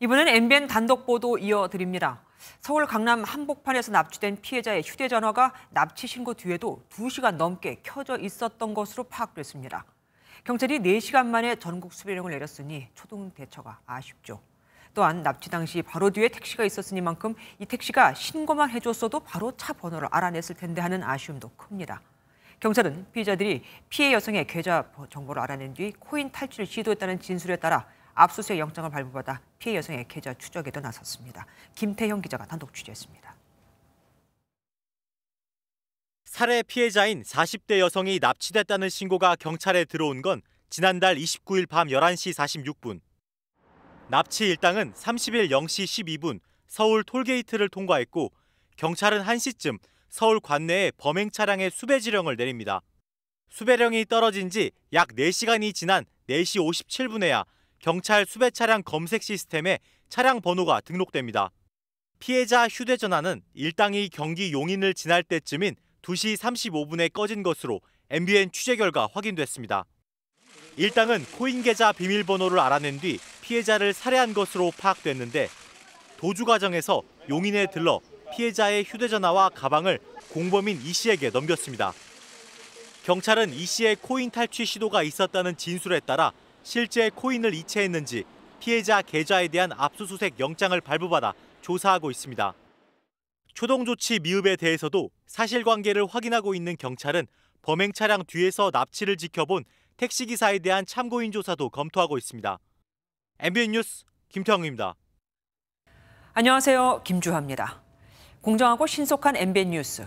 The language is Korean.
이분은 MBN 단독 보도 이어드립니다. 서울 강남 한복판에서 납치된 피해자의 휴대전화가 납치 신고 뒤에도 2시간 넘게 켜져 있었던 것으로 파악됐습니다. 경찰이 4시간 만에 전국 수배령을 내렸으니 초동 대처가 아쉽죠. 또한 납치 당시 바로 뒤에 택시가 있었으니만큼 이 택시가 신고만 해줬어도 바로 차 번호를 알아냈을 텐데 하는 아쉬움도 큽니다. 경찰은 피해자들이 피해 여성의 계좌 정보를 알아낸 뒤 코인 탈취를 시도했다는 진술에 따라 압수수색 영장을 발부받아 피해 여성의 계좌 추적에도 나섰습니다. 김태형 기자가 단독 취재했습니다. 살해 피해자인 40대 여성이 납치됐다는 신고가 경찰에 들어온 건 지난달 29일 밤 11시 46분. 납치 일당은 30일 0시 12분 서울 톨게이트를 통과했고 경찰은 1시쯤 서울 관내에 범행 차량의 수배 지령을 내립니다. 수배령이 떨어진 지 약 4시간이 지난 4시 57분에야 경찰 수배 차량 검색 시스템에 차량 번호가 등록됩니다. 피해자 휴대전화는 일당이 경기 용인을 지날 때쯤인 2시 35분에 꺼진 것으로 MBN 취재 결과 확인됐습니다. 일당은 코인 계좌 비밀번호를 알아낸 뒤 피해자를 살해한 것으로 파악됐는데 도주 과정에서 용인에 들러 피해자의 휴대전화와 가방을 공범인 이 씨에게 넘겼습니다. 경찰은 이 씨의 코인 탈취 시도가 있었다는 진술에 따라 실제 코인을 이체했는지 피해자 계좌에 대한 압수수색 영장을 발부받아 조사하고 있습니다. 초동 조치 미흡에 대해서도 사실관계를 확인하고 있는 경찰은 범행 차량 뒤에서 납치를 지켜본 택시기사에 대한 참고인 조사도 검토하고 있습니다. MBN 뉴스 김태형입니다. 안녕하세요. 김주하입니다. 공정하고 신속한 MBN 뉴스